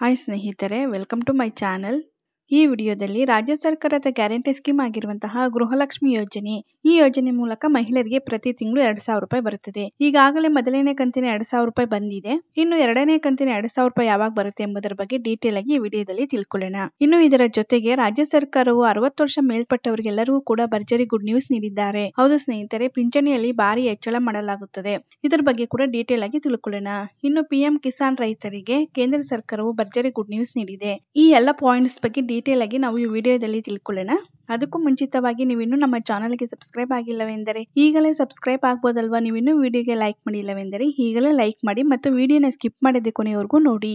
hi ಸ್ನೇಹಿತರೆ welcome to my channel ಈ ವಿಡಿಯೋದಲ್ಲಿ ರಾಜ್ಯ ಸರ್ಕಾರದ ಗ್ಯಾರಂಟಿ ಸ್ಕೀಮ್ ಆಗಿರುವಂತಹ ಗೃಹಲಕ್ಷ್ಮಿ ಯೋಜನೆ ಈ ಯೋಜನೆ ಮೂಲಕ ಮಹಿಳೆಯರಿಗೆ ಪ್ರತಿ ತಿಂಗಳು ಎರಡ್ ಸಾವಿರ ರೂಪಾಯಿ ಬರುತ್ತದೆ ಈಗಾಗಲೇ ಮೊದಲನೇ ಕಂತಿನ ಎರಡ್ ಸಾವಿರ ರೂಪಾಯಿ ಬಂದಿದೆ ಇನ್ನು ಎರಡನೇ ಕಂತಿನ ಎರಡ್ ಸಾವಿರ ರೂಪಾಯಿ ಯಾವಾಗ ಬರುತ್ತೆ ಎಂಬುದರ ಬಗ್ಗೆ ಡೀಟೇಲ್ ಆಗಿ ಈ ವಿಡಿಯೋದಲ್ಲಿ ತಿಳ್ಕೊಳ್ಳೋಣ ಇನ್ನು ಇದರ ಜೊತೆಗೆ ರಾಜ್ಯ ಸರ್ಕಾರವು ಅರವತ್ತು ವರ್ಷ ಮೇಲ್ಪಟ್ಟವರಿಗೆಲ್ಲರಿಗೂ ಕೂಡ ಭರ್ಜರಿ ಗುಡ್ ನ್ಯೂಸ್ ನೀಡಿದ್ದಾರೆ ಹೌದು ಸ್ನೇಹಿತರೆ ಪಿಂಚಣಿಯಲ್ಲಿ ಭಾರಿ ಹೆಚ್ಚಳ ಮಾಡಲಾಗುತ್ತದೆ ಇದರ ಬಗ್ಗೆ ಕೂಡ ಡೀಟೇಲ್ ಆಗಿ ತಿಳ್ಕೊಳ್ಳೋಣ ಇನ್ನು ಪಿಎಂ ಕಿಸಾನ್ ರೈತರಿಗೆ ಕೇಂದ್ರ ಸರ್ಕಾರವು ಭರ್ಜರಿ ಗುಡ್ ನ್ಯೂಸ್ ನೀಡಿದೆ ಈ ಎಲ್ಲ ಪಾಯಿಂಟ್ಸ್ ಬಗ್ಗೆ ಡೀಟೇಲ್ ಆಗಿ ನಾವು ಈ ವಿಡಿಯೋದಲ್ಲಿ ತಿಳ್ಕೊಳ್ಳೋಣ ಅದಕ್ಕೂ ಮುಂಚಿತವಾಗಿ ನೀವಿನ್ನೂ ನಮ್ಮ ಗೆ ಸಬ್ಸ್ಕ್ರೈಬ್ ಆಗಿಲ್ಲವೆಂದರೆ ಈಗಲೇ ಸಬ್ಸ್ಕ್ರೈಬ್ ಆಗ್ಬೋದಲ್ವಾ ನೀವಿನ್ನೂ ವಿಡಿಯೋಗೆ ಲೈಕ್ ಮಾಡಿಲ್ಲವೆಂದರೆ ಈಗಲೇ ಲೈಕ್ ಮಾಡಿ ಮತ್ತು ವಿಡಿಯೋನ ಸ್ಕಿಪ್ ಮಾಡಿದೆ ಕೊನೆಯವರೆಗೂ ನೋಡಿ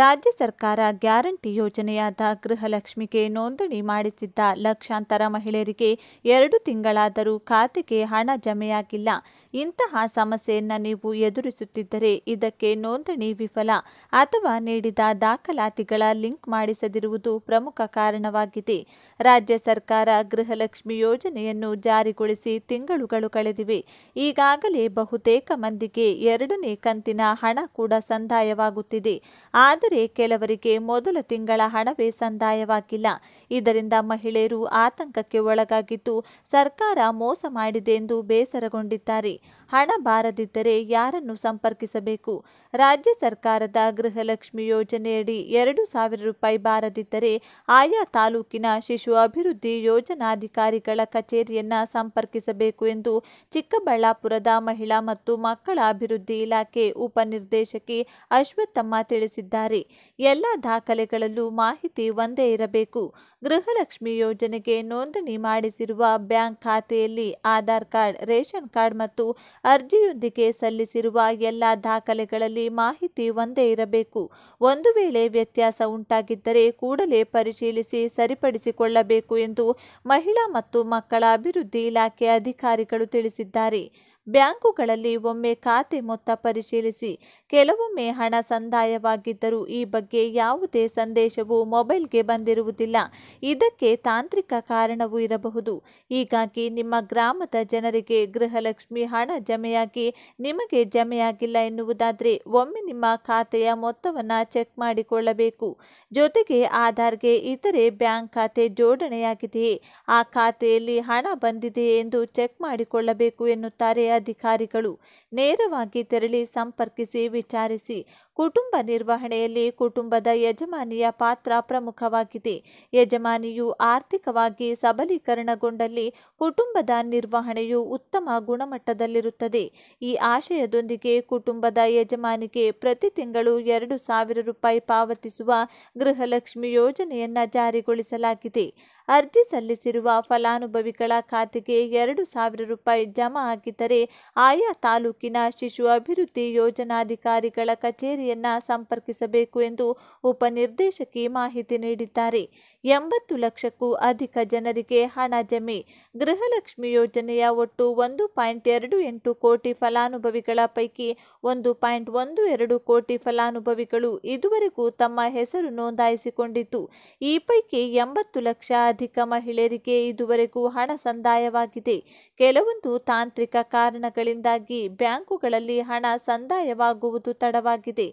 ರಾಜ್ಯ ಸರ್ಕಾರ ಗ್ಯಾರಂಟಿ ಯೋಜನೆಯಾದ ಗೃಹಲಕ್ಷ್ಮಿಗೆ ನೋಂದಣಿ ಮಾಡಿಸಿದ್ದ ಲಕ್ಷಾಂತರ ಮಹಿಳೆಯರಿಗೆ ಎರಡು ತಿಂಗಳಾದರೂ ಖಾತೆಗೆ ಹಣ ಜಮೆಯಾಗಿಲ್ಲ ಇಂತಹ ಸಮಸ್ಯೆಯನ್ನು ನೀವು ಎದುರಿಸುತ್ತಿದ್ದರೆ ಇದಕ್ಕೆ ನೋಂದಣಿ ವಿಫಲ ಅಥವಾ ನೀಡಿದ ದಾಖಲಾತಿಗಳ ಲಿಂಕ್ ಮಾಡಿಸದಿರುವುದು ಪ್ರಮುಖ ಕಾರಣವಾಗಿದೆ ರಾಜ್ಯ ಸರ್ಕಾರ ಗೃಹಲಕ್ಷ್ಮಿ ಯೋಜನೆಯನ್ನು ಜಾರಿಗೊಳಿಸಿ ತಿಂಗಳುಗಳು ಕಳೆದಿವೆ ಈಗಾಗಲೇ ಬಹುತೇಕ ಮಂದಿಗೆ ಎರಡನೇ ಕಂತಿನ ಹಣ ಕೂಡ ಸಂದಾಯವಾಗುತ್ತಿದೆ ಆದರೆ ಕೆಲವರಿಗೆ ಮೊದಲ ತಿಂಗಳ ಹಣವೇ ಸಂದಾಯವಾಗಿಲ್ಲ ಇದರಿಂದ ಮಹಿಳೆಯರು ಆತಂಕಕ್ಕೆ ಒಳಗಾಗಿದ್ದು ಸರ್ಕಾರ ಮೋಸ ಮಾಡಿದೆ ಎಂದು ಬೇಸರಗೊಂಡಿದ್ದಾರೆ ಹಣ ಬಾರದಿದ್ದರೆ ಯಾರನ್ನು ಸಂಪರ್ಕಿಸಬೇಕು ರಾಜ್ಯ ಸರ್ಕಾರದ ಗೃಹಲಕ್ಷ್ಮಿ ಯೋಜನೆಯಡಿ ಎರಡು ಸಾವಿರ ರೂಪಾಯಿ ಬಾರದಿದ್ದರೆ ಆಯಾ ತಾಲೂಕಿನ ಶಿಶು ಅಭಿವೃದ್ಧಿ ಯೋಜನಾಧಿಕಾರಿಗಳ ಕಚೇರಿಯನ್ನು ಸಂಪರ್ಕಿಸಬೇಕು ಎಂದು ಚಿಕ್ಕಬಳ್ಳಾಪುರದ ಮಹಿಳಾ ಮತ್ತು ಮಕ್ಕಳ ಅಭಿವೃದ್ಧಿ ಇಲಾಖೆ ಉಪನಿರ್ದೇಶಕಿ ಅಶ್ವತ್ಥಮ್ಮ ತಿಳಿಸಿದ್ದಾರೆ ಎಲ್ಲ ದಾಖಲೆಗಳಲ್ಲೂ ಮಾಹಿತಿ ಒಂದೇ ಇರಬೇಕು ಗೃಹಲಕ್ಷ್ಮಿ ಯೋಜನೆಗೆ ನೋಂದಣಿ ಮಾಡಿಸಿರುವ ಬ್ಯಾಂಕ್ ಖಾತೆಯಲ್ಲಿ ಆಧಾರ್ ಕಾರ್ಡ್ ರೇಷನ್ ಕಾರ್ಡ್ ಮತ್ತು ಅರ್ಜಿಯೊಂದಿಗೆ ಸಲ್ಲಿಸಿರುವ ಎಲ್ಲ ದಾಖಲೆಗಳಲ್ಲಿ ಮಾಹಿತಿ ಒಂದೇ ಇರಬೇಕು ಒಂದು ವೇಳೆ ವ್ಯತ್ಯಾಸ ಉಂಟಾಗಿದ್ದರೆ ಕೂಡಲೇ ಪರಿಶೀಲಿಸಿ ಸರಿಪಡಿಸಿಕೊಳ್ಳಬೇಕು ಎಂದು ಮಹಿಳಾ ಮತ್ತು ಮಕ್ಕಳ ಅಭಿವೃದ್ಧಿ ಇಲಾಖೆ ಅಧಿಕಾರಿಗಳು ತಿಳಿಸಿದ್ದಾರೆ ಬ್ಯಾಂಕುಗಳಲ್ಲಿ ಒಮ್ಮೆ ಖಾತೆ ಮೊತ್ತ ಪರಿಶೀಲಿಸಿ ಕೆಲವೊಮ್ಮೆ ಹಣ ಸಂದಾಯವಾಗಿದ್ದರೂ ಈ ಬಗ್ಗೆ ಯಾವುದೇ ಸಂದೇಶವು ಮೊಬೈಲ್ಗೆ ಬಂದಿರುವುದಿಲ್ಲ ಇದಕ್ಕೆ ತಾಂತ್ರಿಕ ಕಾರಣವೂ ಇರಬಹುದು ಹೀಗಾಗಿ ನಿಮ್ಮ ಗ್ರಾಮದ ಜನರಿಗೆ ಗೃಹಲಕ್ಷ್ಮಿ ಹಣ ಜಮೆಯಾಗಿ ನಿಮಗೆ ಜಮೆಯಾಗಿಲ್ಲ ಎನ್ನುವುದಾದರೆ ಒಮ್ಮೆ ನಿಮ್ಮ ಖಾತೆಯ ಮೊತ್ತವನ್ನು ಚೆಕ್ ಮಾಡಿಕೊಳ್ಳಬೇಕು ಜೊತೆಗೆ ಆಧಾರ್ಗೆ ಇತರೆ ಬ್ಯಾಂಕ್ ಖಾತೆ ಜೋಡಣೆಯಾಗಿದೆಯೇ ಆ ಖಾತೆಯಲ್ಲಿ ಹಣ ಬಂದಿದೆಯೇ ಎಂದು ಚೆಕ್ ಮಾಡಿಕೊಳ್ಳಬೇಕು ಎನ್ನುತ್ತಾರೆ ಜಿಲ್ಲಾಧಿಕಾರಿಗಳು ನೇರವಾಗಿ ತೆರಳಿ ಸಂಪರ್ಕಿಸಿ ವಿಚಾರಿಸಿ ಕುಟುಂಬ ನಿರ್ವಹಣೆಯಲ್ಲಿ ಕುಟುಂಬದ ಯಜಮಾನಿಯ ಪಾತ್ರ ಪ್ರಮುಖವಾಗಿದೆ ಯಜಮಾನಿಯು ಆರ್ಥಿಕವಾಗಿ ಸಬಲೀಕರಣಗೊಂಡಲ್ಲಿ ಕುಟುಂಬದ ನಿರ್ವಹಣೆಯು ಉತ್ತಮ ಗುಣಮಟ್ಟದಲ್ಲಿರುತ್ತದೆ ಈ ಆಶಯದೊಂದಿಗೆ ಕುಟುಂಬದ ಯಜಮಾನಿಗೆ ಪ್ರತಿ ತಿಂಗಳು ಎರಡು ಸಾವಿರ ರೂಪಾಯಿ ಪಾವತಿಸುವ ಗೃಹಲಕ್ಷ್ಮಿ ಯೋಜನೆಯನ್ನು ಜಾರಿಗೊಳಿಸಲಾಗಿದೆ ಅರ್ಜಿ ಸಲ್ಲಿಸಿರುವ ಫಲಾನುಭವಿಗಳ ಖಾತೆಗೆ ಎರಡು ಸಾವಿರ ರೂಪಾಯಿ ಜಮಾ ಹಾಕಿದರೆ ಆಯಾ ತಾಲೂಕಿನ ಶಿಶು ಅಭಿವೃದ್ಧಿ ಯೋಜನಾಧಿಕಾರಿಗಳ ಕಚೇರಿಯನ್ನು ಸಂಪರ್ಕಿಸಬೇಕು ಎಂದು ಉಪನಿರ್ದೇಶಕಿ ಮಾಹಿತಿ ನೀಡಿದ್ದಾರೆ ಎಂಬತ್ತು ಲಕ್ಷಕ್ಕೂ ಅಧಿಕ ಜನರಿಗೆ ಹಣ ಜಮೆ ಗೃಹಲಕ್ಷ್ಮಿ ಯೋಜನೆಯ ಒಟ್ಟು ಒಂದು ಪಾಯಿಂಟ್ ಎರಡು ಎಂಟು ಕೋಟಿ ಫಲಾನುಭವಿಗಳ ಪೈಕಿ ಒಂದು ಪಾಯಿಂಟ್ ಒಂದು ಎರಡು ಕೋಟಿ ಫಲಾನುಭವಿಗಳು ಇದುವರೆಗೂ ತಮ್ಮ ಹೆಸರು ನೋಂದಾಯಿಸಿಕೊಂಡಿತು ಈ ಪೈಕಿ ಎಂಬತ್ತು ಲಕ್ಷ ಅಧಿಕ ಮಹಿಳೆಯರಿಗೆ ಇದುವರೆಗೂ ಹಣ ಸಂದಾಯವಾಗಿದೆ ಕೆಲವೊಂದು ತಾಂತ್ರಿಕ ಕಾರಣಗಳಿಂದಾಗಿ ಬ್ಯಾಂಕುಗಳಲ್ಲಿ ಹಣ ಸಂದಾಯವಾಗುವುದು ತಡವಾಗಿದೆ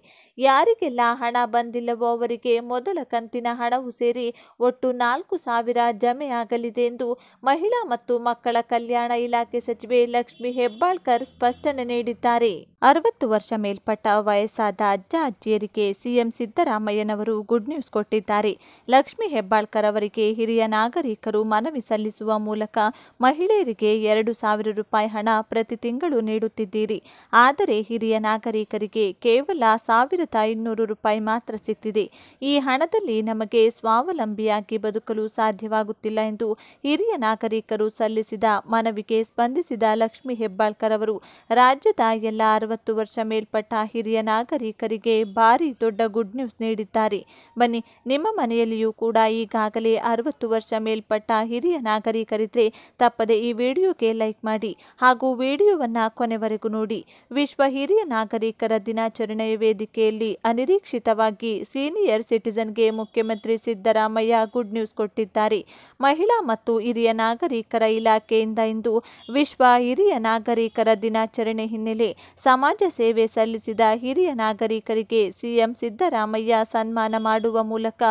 ಯಾರಿಗೆಲ್ಲ ಹಣ ಬಂದಿಲ್ಲವೋ ಅವರಿಗೆ ಮೊದಲ ಕಂತಿನ ಹಣವೂ ಸೇರಿ ಒಟ್ಟು ನಾಲ್ಕು ಸಾವಿರ ಜಮೆಯಾಗಲಿದೆ ಎಂದು ಮಹಿಳಾ ಮತ್ತು ಮಕ್ಕಳ ಕಲ್ಯಾಣ ಇಲಾಖೆ ಸಚಿವೆ ಲಕ್ಷ್ಮಿ ಹೆಬ್ಬಾಳ್ಕರ್ ಸ್ಪಷ್ಟನೆ ನೀಡಿದ್ದಾರೆ ಅರವತ್ತು ವರ್ಷ ಮೇಲ್ಪಟ್ಟ ವಯಸ್ಸಾದ ಅಜ್ಜ ಅಜ್ಜಿಯರಿಗೆ ಸಿಎಂ ಸಿದ್ದರಾಮಯ್ಯನವರು ಗುಡ್ ನ್ಯೂಸ್ ಕೊಟ್ಟಿದ್ದಾರೆ ಲಕ್ಷ್ಮಿ ಹೆಬ್ಬಾಳ್ಕರ್ ಅವರಿಗೆ ಹಿರಿಯ ನಾಗರಿಕರು ಮನವಿ ಸಲ್ಲಿಸುವ ಮೂಲಕ ಮಹಿಳೆಯರಿಗೆ ಎರಡು ಸಾವಿರ ರೂಪಾಯಿ ಹಣ ಪ್ರತಿ ತಿಂಗಳು ನೀಡುತ್ತಿದ್ದೀರಿ ಆದರೆ ಹಿರಿಯ ನಾಗರಿಕರಿಗೆ ಕೇವಲ ಸಾವಿರದ ಇನ್ನೂರು ರೂಪಾಯಿ ಮಾತ್ರ ಸಿಕ್ಕಿದೆ ಈ ಹಣದಲ್ಲಿ ನಮಗೆ ಸ್ವಾವಲಂಬಿಯಾಗಿ ಬದುಕಲು ಸಾಧ್ಯವಾಗುತ್ತಿಲ್ಲ ಎಂದು ಹಿರಿಯ ನಾಗರಿಕರು ಸಲ್ಲಿಸಿದ ಮನವಿಗೆ ಸ್ಪಂದಿಸಿದ ಲಕ್ಷ್ಮಿ ಹೆಬ್ಬಾಳ್ಕರ್ ಅವರು ರಾಜ್ಯದ ಎಲ್ಲ ಅರವತ್ತು ವರ್ಷ ಮೇಲ್ಪಟ್ಟ ಹಿರಿಯ ನಾಗರಿಕರಿಗೆ ಭಾರಿ ದೊಡ್ಡ ಗುಡ್ ನ್ಯೂಸ್ ನೀಡಿದ್ದಾರೆ ಬನ್ನಿ ನಿಮ್ಮ ಮನೆಯಲ್ಲಿಯೂ ಕೂಡ ಈಗಾಗಲೇ ಅರವತ್ತು ವರ್ಷ ವರ್ಷ ಮೇಲ್ಪಟ್ಟ ಹಿರಿಯ ನಾಗರಿಕರಿದ್ರೆ ತಪ್ಪದೆ ಈ ವಿಡಿಯೋಗೆ ಲೈಕ್ ಮಾಡಿ ಹಾಗೂ ವಿಡಿಯೋವನ್ನು ಕೊನೆವರೆಗೂ ನೋಡಿ ವಿಶ್ವ ಹಿರಿಯ ನಾಗರಿಕರ ದಿನಾಚರಣೆ ವೇದಿಕೆಯಲ್ಲಿ ಅನಿರೀಕ್ಷಿತವಾಗಿ ಸೀನಿಯರ್ ಸಿಟಿಸನ್ಗೆ ಮುಖ್ಯಮಂತ್ರಿ ಸಿದ್ದರಾಮಯ್ಯ ಗುಡ್ ನ್ಯೂಸ್ ಕೊಟ್ಟಿದ್ದಾರೆ ಮಹಿಳಾ ಮತ್ತು ಹಿರಿಯ ನಾಗರಿಕರ ಇಲಾಖೆಯಿಂದ ಇಂದು ವಿಶ್ವ ಹಿರಿಯ ನಾಗರಿಕರ ದಿನಾಚರಣೆ ಹಿನ್ನೆಲೆ ಸಮಾಜ ಸೇವೆ ಸಲ್ಲಿಸಿದ ಹಿರಿಯ ನಾಗರಿಕರಿಗೆ ಸಿಎಂ ಸಿದ್ದರಾಮಯ್ಯ ಸನ್ಮಾನ ಮಾಡುವ ಮೂಲಕ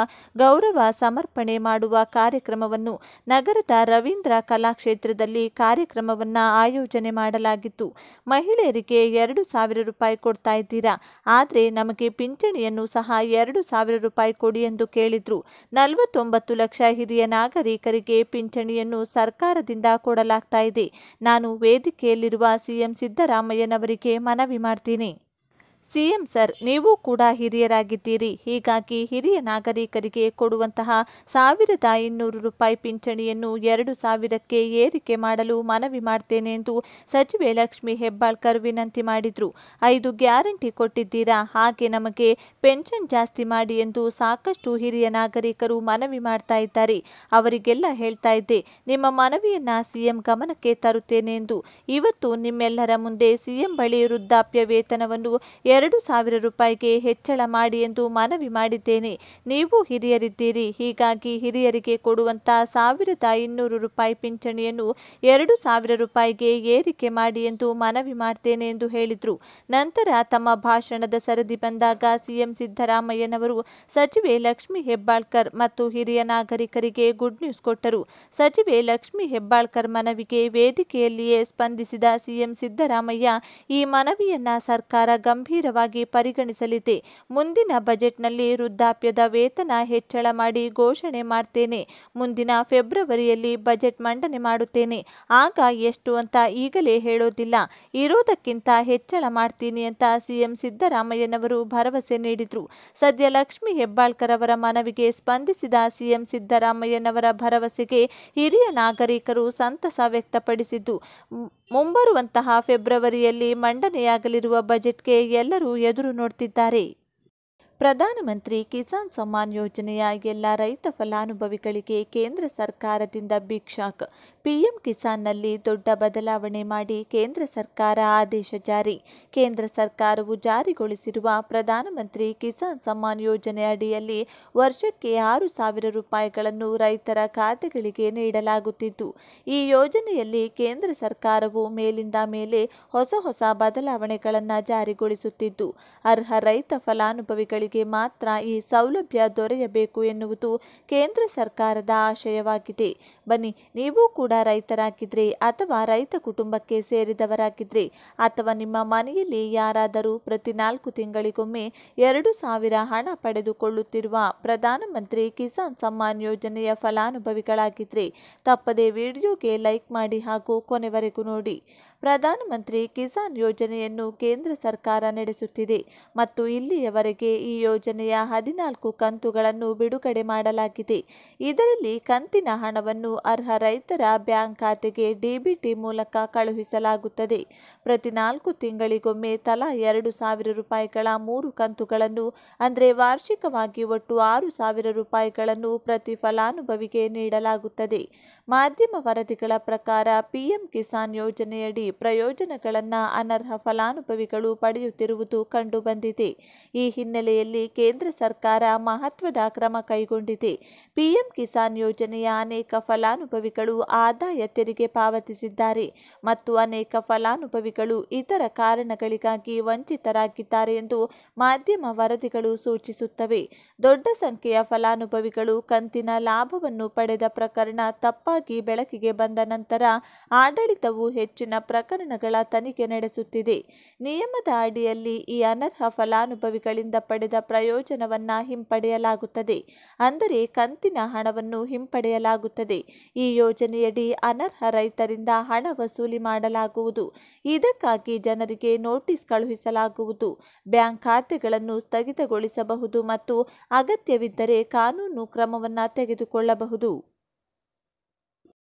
ಗೌರವ ಸಮರ್ಪಣೆ ಮಾಡುವ ಕಾರ್ಯ ಕಾರ್ಯಕ್ರಮವನ್ನು ನಗರದ ರವೀಂದ್ರ ಕಲಾಕ್ಷೇತ್ರದಲ್ಲಿ ಕಾರ್ಯಕ್ರಮವನ್ನು ಆಯೋಜನೆ ಮಾಡಲಾಗಿತ್ತು ಮಹಿಳೆಯರಿಗೆ ಎರಡು ಸಾವಿರ ರೂಪಾಯಿ ಕೊಡ್ತಾ ಇದ್ದೀರಾ ಆದರೆ ನಮಗೆ ಪಿಂಚಣಿಯನ್ನು ಸಹ ಎರಡು ಸಾವಿರ ರೂಪಾಯಿ ಕೊಡಿ ಎಂದು ಕೇಳಿದ್ರು ನಲವತ್ತೊಂಬತ್ತು ಲಕ್ಷ ಹಿರಿಯ ನಾಗರಿಕರಿಗೆ ಪಿಂಚಣಿಯನ್ನು ಸರ್ಕಾರದಿಂದ ಕೊಡಲಾಗ್ತಾ ಇದೆ ನಾನು ವೇದಿಕೆಯಲ್ಲಿರುವ ಸಿಎಂ ಸಿದ್ದರಾಮಯ್ಯನವರಿಗೆ ಮನವಿ ಮಾಡ್ತೀನಿ ಸಿಎಂ ಸರ್ ನೀವು ಕೂಡ ಹಿರಿಯರಾಗಿದ್ದೀರಿ ಹೀಗಾಗಿ ಹಿರಿಯ ನಾಗರಿಕರಿಗೆ ಕೊಡುವಂತಹ ಸಾವಿರದ ಇನ್ನೂರು ರೂಪಾಯಿ ಪಿಂಚಣಿಯನ್ನು ಎರಡು ಸಾವಿರಕ್ಕೆ ಏರಿಕೆ ಮಾಡಲು ಮನವಿ ಮಾಡ್ತೇನೆ ಎಂದು ಸಚಿವೆ ಲಕ್ಷ್ಮಿ ಹೆಬ್ಬಾಳ್ಕರ್ ವಿನಂತಿ ಮಾಡಿದ್ರು ಐದು ಗ್ಯಾರಂಟಿ ಕೊಟ್ಟಿದ್ದೀರಾ ಹಾಗೆ ನಮಗೆ ಪೆನ್ಷನ್ ಜಾಸ್ತಿ ಮಾಡಿ ಎಂದು ಸಾಕಷ್ಟು ಹಿರಿಯ ನಾಗರಿಕರು ಮನವಿ ಮಾಡ್ತಾ ಇದ್ದಾರೆ ಅವರಿಗೆಲ್ಲ ಹೇಳ್ತಾ ಇದ್ದೆ ನಿಮ್ಮ ಮನವಿಯನ್ನ ಸಿಎಂ ಗಮನಕ್ಕೆ ತರುತ್ತೇನೆ ಎಂದು ಇವತ್ತು ನಿಮ್ಮೆಲ್ಲರ ಮುಂದೆ ಸಿಎಂ ಬಳಿ ವೃದ್ಧಾಪ್ಯ ವೇತನವನ್ನು ಎರಡು ಸಾವಿರ ರೂಪಾಯಿಗೆ ಹೆಚ್ಚಳ ಮಾಡಿ ಎಂದು ಮನವಿ ಮಾಡಿದ್ದೇನೆ ನೀವು ಹಿರಿಯರಿದ್ದೀರಿ ಹೀಗಾಗಿ ಹಿರಿಯರಿಗೆ ಕೊಡುವಂತ ಸಾವಿರದ ಇನ್ನೂರು ರೂಪಾಯಿ ಪಿಂಚಣಿಯನ್ನು ಎರಡು ಸಾವಿರ ರೂಪಾಯಿಗೆ ಏರಿಕೆ ಮಾಡಿ ಎಂದು ಮನವಿ ಮಾಡ್ತೇನೆ ಎಂದು ಹೇಳಿದರು ನಂತರ ತಮ್ಮ ಭಾಷಣದ ಸರದಿ ಬಂದಾಗ ಸಿಎಂ ಸಿದ್ದರಾಮಯ್ಯನವರು ಸಚಿವೆ ಲಕ್ಷ್ಮಿ ಹೆಬ್ಬಾಳ್ಕರ್ ಮತ್ತು ಹಿರಿಯ ನಾಗರಿಕರಿಗೆ ಗುಡ್ ನ್ಯೂಸ್ ಕೊಟ್ಟರು ಸಚಿವೆ ಲಕ್ಷ್ಮಿ ಹೆಬ್ಬಾಳ್ಕರ್ ಮನವಿಗೆ ವೇದಿಕೆಯಲ್ಲಿಯೇ ಸ್ಪಂದಿಸಿದ ಸಿಎಂ ಸಿದ್ದರಾಮಯ್ಯ ಈ ಮನವಿಯನ್ನ ಸರ್ಕಾರ ಗಂಭೀರ ಗಂಭೀರವಾಗಿ ಪರಿಗಣಿಸಲಿದೆ ಮುಂದಿನ ಬಜೆಟ್ನಲ್ಲಿ ವೃದ್ಧಾಪ್ಯದ ವೇತನ ಹೆಚ್ಚಳ ಮಾಡಿ ಘೋಷಣೆ ಮಾಡ್ತೇನೆ ಮುಂದಿನ ಫೆಬ್ರವರಿಯಲ್ಲಿ ಬಜೆಟ್ ಮಂಡನೆ ಮಾಡುತ್ತೇನೆ ಆಗ ಎಷ್ಟು ಅಂತ ಈಗಲೇ ಹೇಳೋದಿಲ್ಲ ಇರೋದಕ್ಕಿಂತ ಹೆಚ್ಚಳ ಮಾಡ್ತೀನಿ ಅಂತ ಸಿಎಂ ಸಿದ್ದರಾಮಯ್ಯನವರು ಭರವಸೆ ನೀಡಿದರು ಸದ್ಯ ಲಕ್ಷ್ಮಿ ಹೆಬ್ಬಾಳ್ಕರ್ ಅವರ ಮನವಿಗೆ ಸ್ಪಂದಿಸಿದ ಸಿಎಂ ಸಿದ್ದರಾಮಯ್ಯನವರ ಭರವಸೆಗೆ ಹಿರಿಯ ನಾಗರಿಕರು ಸಂತಸ ವ್ಯಕ್ತಪಡಿಸಿದ್ದು ಮುಂಬರುವಂತಹ ಫೆಬ್ರವರಿಯಲ್ಲಿ ಮಂಡನೆಯಾಗಲಿರುವ ಬಜೆಟ್ಗೆ ಎಲ್ಲ ಎಲ್ಲರೂ ಎದುರು ನೋಡ್ತಿದ್ದಾರೆ ಪ್ರಧಾನಮಂತ್ರಿ ಕಿಸಾನ್ ಸಮ್ಮಾನ್ ಯೋಜನೆಯ ಎಲ್ಲ ರೈತ ಫಲಾನುಭವಿಗಳಿಗೆ ಕೇಂದ್ರ ಸರ್ಕಾರದಿಂದ ಭಿಕ್ಷಾಕ್ ಪಿಎಂ ಕಿಸಾನ್ನಲ್ಲಿ ದೊಡ್ಡ ಬದಲಾವಣೆ ಮಾಡಿ ಕೇಂದ್ರ ಸರ್ಕಾರ ಆದೇಶ ಜಾರಿ ಕೇಂದ್ರ ಸರ್ಕಾರವು ಜಾರಿಗೊಳಿಸಿರುವ ಪ್ರಧಾನಮಂತ್ರಿ ಕಿಸಾನ್ ಸಮ್ಮಾನ್ ಯೋಜನೆ ಅಡಿಯಲ್ಲಿ ವರ್ಷಕ್ಕೆ ಆರು ಸಾವಿರ ರೂಪಾಯಿಗಳನ್ನು ರೈತರ ಖಾತೆಗಳಿಗೆ ನೀಡಲಾಗುತ್ತಿದ್ದು ಈ ಯೋಜನೆಯಲ್ಲಿ ಕೇಂದ್ರ ಸರ್ಕಾರವು ಮೇಲಿಂದ ಮೇಲೆ ಹೊಸ ಹೊಸ ಬದಲಾವಣೆಗಳನ್ನು ಜಾರಿಗೊಳಿಸುತ್ತಿದ್ದು ಅರ್ಹ ರೈತ ಫಲಾನುಭವಿಗಳಿಗೆ ಮಾತ್ರ ಈ ಸೌಲಭ್ಯ ದೊರೆಯಬೇಕು ಎನ್ನುವುದು ಕೇಂದ್ರ ಸರ್ಕಾರದ ಆಶಯವಾಗಿದೆ ಬನ್ನಿ ನೀವು ಕೂಡ ರೈತರಾಗಿದ್ರೆ ಅಥವಾ ರೈತ ಕುಟುಂಬಕ್ಕೆ ಸೇರಿದವರಾಗಿದ್ರೆ ಅಥವಾ ನಿಮ್ಮ ಮನೆಯಲ್ಲಿ ಯಾರಾದರೂ ಪ್ರತಿ ನಾಲ್ಕು ತಿಂಗಳಿಗೊಮ್ಮೆ ಎರಡು ಸಾವಿರ ಹಣ ಪಡೆದುಕೊಳ್ಳುತ್ತಿರುವ ಪ್ರಧಾನಮಂತ್ರಿ ಕಿಸಾನ್ ಸಮ್ಮಾನ್ ಯೋಜನೆಯ ಫಲಾನುಭವಿಗಳಾಗಿದ್ರೆ ತಪ್ಪದೆ ವಿಡಿಯೋಗೆ ಲೈಕ್ ಮಾಡಿ ಹಾಗೂ ಕೊನೆವರೆಗೂ ನೋಡಿ ಪ್ರಧಾನಮಂತ್ರಿ ಕಿಸಾನ್ ಯೋಜನೆಯನ್ನು ಕೇಂದ್ರ ಸರ್ಕಾರ ನಡೆಸುತ್ತಿದೆ ಮತ್ತು ಇಲ್ಲಿಯವರೆಗೆ ಈ ಯೋಜನೆಯ ಹದಿನಾಲ್ಕು ಕಂತುಗಳನ್ನು ಬಿಡುಗಡೆ ಮಾಡಲಾಗಿದೆ ಇದರಲ್ಲಿ ಕಂತಿನ ಹಣವನ್ನು ಅರ್ಹ ರೈತರ ಬ್ಯಾಂಕ್ ಖಾತೆಗೆ ಡಿಬಿಟಿ ಮೂಲಕ ಕಳುಹಿಸಲಾಗುತ್ತದೆ ಪ್ರತಿ ನಾಲ್ಕು ತಿಂಗಳಿಗೊಮ್ಮೆ ತಲಾ ಎರಡು ಸಾವಿರ ರೂಪಾಯಿಗಳ ಮೂರು ಕಂತುಗಳನ್ನು ಅಂದರೆ ವಾರ್ಷಿಕವಾಗಿ ಒಟ್ಟು ಆರು ಸಾವಿರ ರೂಪಾಯಿಗಳನ್ನು ಪ್ರತಿ ಫಲಾನುಭವಿಗೆ ನೀಡಲಾಗುತ್ತದೆ ಮಾಧ್ಯಮ ವರದಿಗಳ ಪ್ರಕಾರ ಪಿಎಂ ಕಿಸಾನ್ ಯೋಜನೆಯಡಿ ಪ್ರಯೋಜನಗಳನ್ನು ಅನರ್ಹ ಫಲಾನುಭವಿಗಳು ಪಡೆಯುತ್ತಿರುವುದು ಕಂಡುಬಂದಿದೆ ಈ ಹಿನ್ನೆಲೆಯಲ್ಲಿ ದಿಶೆಯಲ್ಲಿ ಕೇಂದ್ರ ಸರ್ಕಾರ ಮಹತ್ವದ ಕ್ರಮ ಕೈಗೊಂಡಿದೆ ಪಿಎಂ ಕಿಸಾನ್ ಯೋಜನೆಯ ಅನೇಕ ಫಲಾನುಭವಿಗಳು ಆದಾಯ ತೆರಿಗೆ ಪಾವತಿಸಿದ್ದಾರೆ ಮತ್ತು ಅನೇಕ ಫಲಾನುಭವಿಗಳು ಇತರ ಕಾರಣಗಳಿಗಾಗಿ ವಂಚಿತರಾಗಿದ್ದಾರೆ ಎಂದು ಮಾಧ್ಯಮ ವರದಿಗಳು ಸೂಚಿಸುತ್ತವೆ ದೊಡ್ಡ ಸಂಖ್ಯೆಯ ಫಲಾನುಭವಿಗಳು ಕಂತಿನ ಲಾಭವನ್ನು ಪಡೆದ ಪ್ರಕರಣ ತಪ್ಪಾಗಿ ಬೆಳಕಿಗೆ ಬಂದ ನಂತರ ಆಡಳಿತವು ಹೆಚ್ಚಿನ ಪ್ರಕರಣಗಳ ತನಿಖೆ ನಡೆಸುತ್ತಿದೆ ನಿಯಮದ ಅಡಿಯಲ್ಲಿ ಈ ಅನರ್ಹ ಫಲಾನುಭವಿಗಳಿಂದ ಪಡೆದ ಪ್ರಯೋಜನವನ್ನ ಪ್ರಯೋಜನವನ್ನು ಹಿಂಪಡೆಯಲಾಗುತ್ತದೆ ಅಂದರೆ ಕಂತಿನ ಹಣವನ್ನು ಹಿಂಪಡೆಯಲಾಗುತ್ತದೆ ಈ ಯೋಜನೆಯಡಿ ಅನರ್ಹ ರೈತರಿಂದ ಹಣ ವಸೂಲಿ ಮಾಡಲಾಗುವುದು ಇದಕ್ಕಾಗಿ ಜನರಿಗೆ ನೋಟಿಸ್ ಕಳುಹಿಸಲಾಗುವುದು ಬ್ಯಾಂಕ್ ಖಾತೆಗಳನ್ನು ಸ್ಥಗಿತಗೊಳಿಸಬಹುದು ಮತ್ತು ಅಗತ್ಯವಿದ್ದರೆ ಕಾನೂನು ಕ್ರಮವನ್ನು ತೆಗೆದುಕೊಳ್ಳಬಹುದು